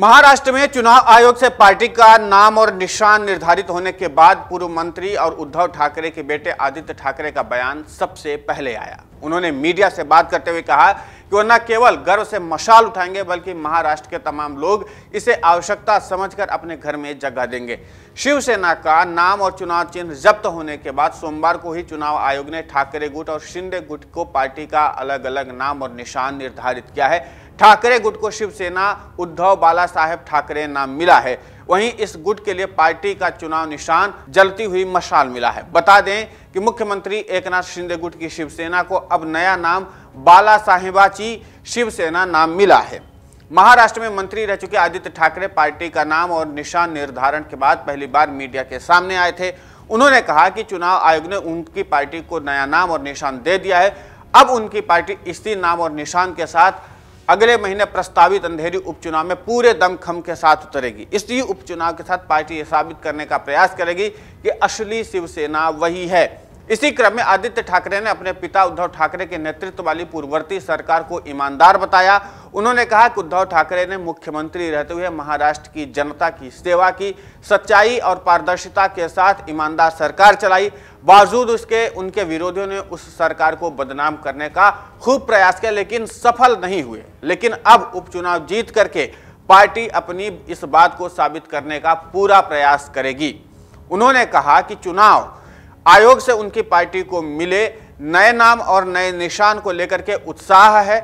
महाराष्ट्र में चुनाव आयोग से पार्टी का नाम और निशान निर्धारित होने के बाद पूर्व मंत्री और उद्धव ठाकरे के बेटे आदित्य ठाकरे का बयान सबसे पहले आया उन्होंने मीडिया से बात करते हुए कहा कि वह न केवल गर्व से मशाल उठाएंगे बल्कि महाराष्ट्र के तमाम लोग इसे आवश्यकता समझकर अपने घर में जगह देंगे शिवसेना का नाम और चुनाव चिन्ह जब्त होने के बाद सोमवार को ही चुनाव आयोग ने ठाकरे गुट और शिंदे गुट को पार्टी का अलग अलग नाम और निशान निर्धारित किया है ठाकरे गुट को शिवसेना उद्धव बाला साहेब ठाकरे नाम मिला है वहीं इस गुट के लिए पार्टी का चुनाव निशान जलती हुई मशाल मिला है बता दें कि मुख्यमंत्री एकनाथ शिंदे गुट की शिवसेना को अब नया नाम बाला साहेबाची शिवसेना नाम मिला है महाराष्ट्र में मंत्री रह चुके आदित्य ठाकरे पार्टी का नाम और निशान निर्धारण के बाद पहली बार मीडिया के सामने आए थे उन्होंने कहा कि चुनाव आयोग ने उनकी पार्टी को नया नाम और निशान दे दिया है अब उनकी पार्टी इसी नाम और निशान के साथ अगले महीने प्रस्तावित अंधेरी उपचुनाव में पूरे दमखम के साथ उतरेगी इसी उपचुनाव के साथ पार्टी यह साबित करने का प्रयास करेगी कि असली शिवसेना वही है इसी क्रम में आदित्य ठाकरे ने अपने पिता उद्धव ठाकरे के नेतृत्व वाली पूर्ववर्ती सरकार को ईमानदार बताया उन्होंने कहा कि उद्धव ठाकरे ने मुख्यमंत्री रहते हुए महाराष्ट्र की जनता की सेवा की सच्चाई और पारदर्शिता के साथ ईमानदार सरकार चलाई बावजूद उसके उनके विरोधियों ने उस सरकार को बदनाम करने का खूब प्रयास किया लेकिन सफल नहीं हुए लेकिन अब उपचुनाव जीत करके पार्टी अपनी इस बात को साबित करने का पूरा प्रयास करेगी उन्होंने कहा कि चुनाव आयोग से उनकी पार्टी को मिले नए नाम और नए निशान को लेकर के उत्साह है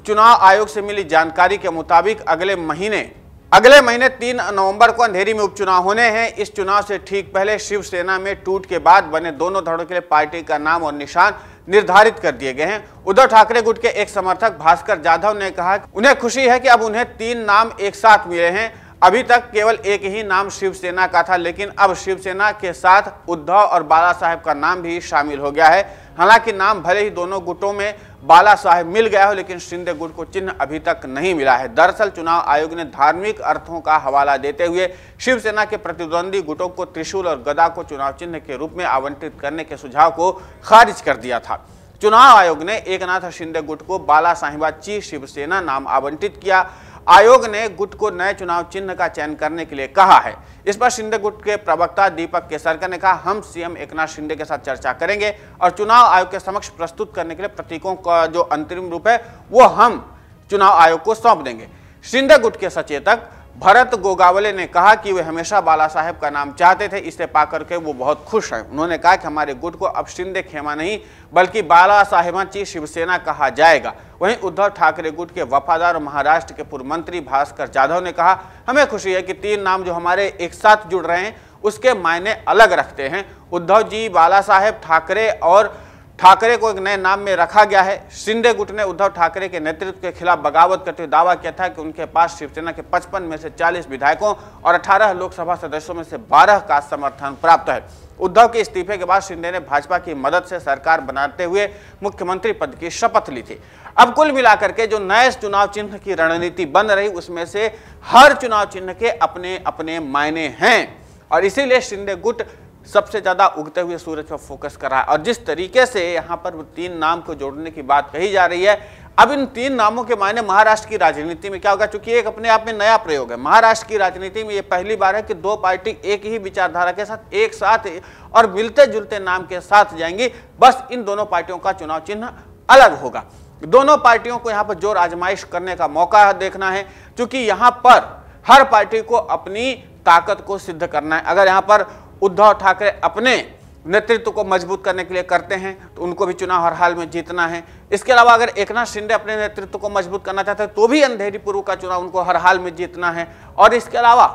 चुनाव आयोग से मिली जानकारी के मुताबिक अगले महीने अगले महीने तीन नवंबर को अंधेरी में उपचुनाव होने हैं इस चुनाव से ठीक पहले शिवसेना में टूट के बाद बने दोनों धड़ों के लिए पार्टी का नाम और निशान निर्धारित कर दिए गए हैं उद्धव ठाकरे गुट के एक समर्थक भास्कर जाधव ने कहा उन्हें खुशी है कि अब उन्हें तीन नाम एक साथ मिले हैं अभी तक केवल एक ही नाम शिवसेना का था लेकिन अब शिवसेना के साथ उद्धव और बाला साहेब का नाम भी शामिल हो गया है हालांकि नाम भले ही दोनों गुटों में बाला साहेब मिल गया हो लेकिन शिंदे गुट को चिन्ह अभी तक नहीं मिला है दरअसल चुनाव आयोग ने धार्मिक अर्थों का हवाला देते हुए शिवसेना के प्रतिद्वंदी गुटों को त्रिशूल और गदा को चुनाव चिन्ह के रूप में आवंटित करने के सुझाव को खारिज कर दिया था चुनाव आयोग ने एकनाथ शिंदे गुट को बाला साहिबाची शिवसेना नाम आवंटित किया आयोग ने गुट को नए चुनाव चिन्ह का चयन करने के लिए कहा है इस पर शिंदे गुट के प्रवक्ता दीपक केसरकर ने कहा हम सीएम एकनाथ शिंदे के साथ चर्चा करेंगे और चुनाव आयोग के समक्ष प्रस्तुत करने के लिए प्रतीकों का जो अंतरिम रूप है वो हम चुनाव आयोग को सौंप देंगे शिंदे गुट के सचेतक भरत गोगावले ने कहा कि वे हमेशा बाला साहेब का नाम चाहते थे इसे पा करके वो बहुत खुश हैं उन्होंने कहा कि हमारे गुट को अब शिंदे खेमा नहीं बल्कि बाला ची शिवसेना कहा जाएगा वहीं उद्धव ठाकरे गुट के वफादार महाराष्ट्र के पूर्व मंत्री भास्कर जाधव ने कहा हमें खुशी है कि तीन नाम जो हमारे एक साथ जुड़ रहे हैं उसके मायने अलग रखते हैं उद्धव जी बाला साहेब ठाकरे और ठाकरे को एक नए नाम में रखा गया है शिंदे गुट ने उद्धव ठाकरे के नेतृत्व के खिलाफ बगावत करते हुए दावा किया था कि उनके पास शिवसेना के 55 में से 40 विधायकों और 18 लोकसभा सदस्यों में से 12 का समर्थन प्राप्त है उद्धव के इस्तीफे के बाद शिंदे ने भाजपा की मदद से सरकार बनाते हुए मुख्यमंत्री पद की शपथ ली थी अब कुल मिलाकर के जो नए चुनाव चिन्ह की रणनीति बन रही उसमें से हर चुनाव चिन्ह के अपने अपने मायने हैं और इसीलिए शिंदे गुट सबसे ज़्यादा उगते हुए सूरज पर फोकस कर रहा है और जिस तरीके से यहाँ पर तीन नाम को जोड़ने की बात कही जा रही है अब इन तीन नामों के मायने महाराष्ट्र की राजनीति में क्या होगा क्योंकि एक अपने आप में नया प्रयोग है महाराष्ट्र की राजनीति में ये पहली बार है कि दो पार्टी एक ही विचारधारा के साथ एक साथ और मिलते जुलते नाम के साथ जाएंगी बस इन दोनों पार्टियों का चुनाव चिन्ह अलग होगा दोनों पार्टियों को यहाँ पर जोर आजमाइश करने का मौका देखना है क्योंकि यहाँ पर हर पार्टी को अपनी ताकत को सिद्ध करना है अगर यहाँ पर उद्धव ठाकरे अपने नेतृत्व को मजबूत करने के लिए करते हैं तो उनको भी चुनाव हर हाल में जीतना है इसके अलावा अगर एकनाथ शिंदे अपने नेतृत्व को मजबूत करना चाहते हैं तो भी अंधेरी पूर्व का चुनाव उनको हर हाल में जीतना है और इसके अलावा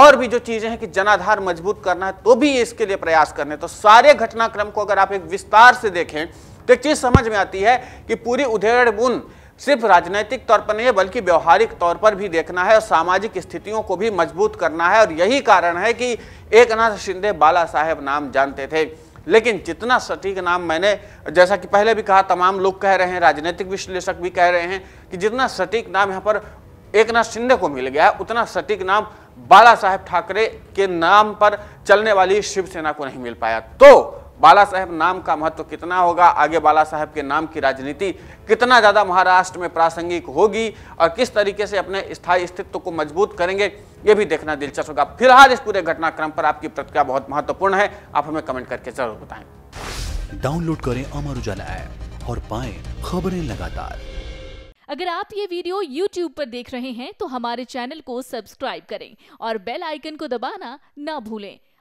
और भी जो चीज़ें हैं कि जनाधार मजबूत करना है तो भी इसके लिए प्रयास करने तो सारे घटनाक्रम को अगर आप एक विस्तार से देखें तो एक चीज़ समझ में आती है कि पूरी उधेड़ बुन सिर्फ राजनीतिक तौर पर नहीं है बल्कि व्यवहारिक तौर पर भी देखना है और सामाजिक स्थितियों को भी मजबूत करना है और यही कारण है कि एक नाथ शिंदे बाला साहेब नाम जानते थे लेकिन जितना सटीक नाम मैंने जैसा कि पहले भी कहा तमाम लोग कह रहे हैं राजनीतिक विश्लेषक भी कह रहे हैं कि जितना सटीक नाम यहाँ पर एक नाथ शिंदे को मिल गया उतना सटीक नाम बाला साहेब ठाकरे के नाम पर चलने वाली शिवसेना को नहीं मिल पाया तो बाला साहेब नाम का महत्व तो कितना होगा आगे बाला साहेब के नाम की राजनीति कितना ज़्यादा महाराष्ट्र में प्रासंगिक होगी और किस तरीके से अपने स्थायी अस्तित्व को मजबूत करेंगे ये भी देखना दिलचस्प होगा फिलहाल इस पूरे घटनाक्रम पर आपकी प्रतिक्रिया बहुत महत्वपूर्ण है आप हमें कमेंट करके जरूर बताएं डाउनलोड करें अमर उजाला ऐप और पाए खबरें लगातार अगर आप ये वीडियो YouTube पर देख रहे हैं तो हमारे चैनल को सब्सक्राइब करें और बेल आइकन को दबाना ना भूलें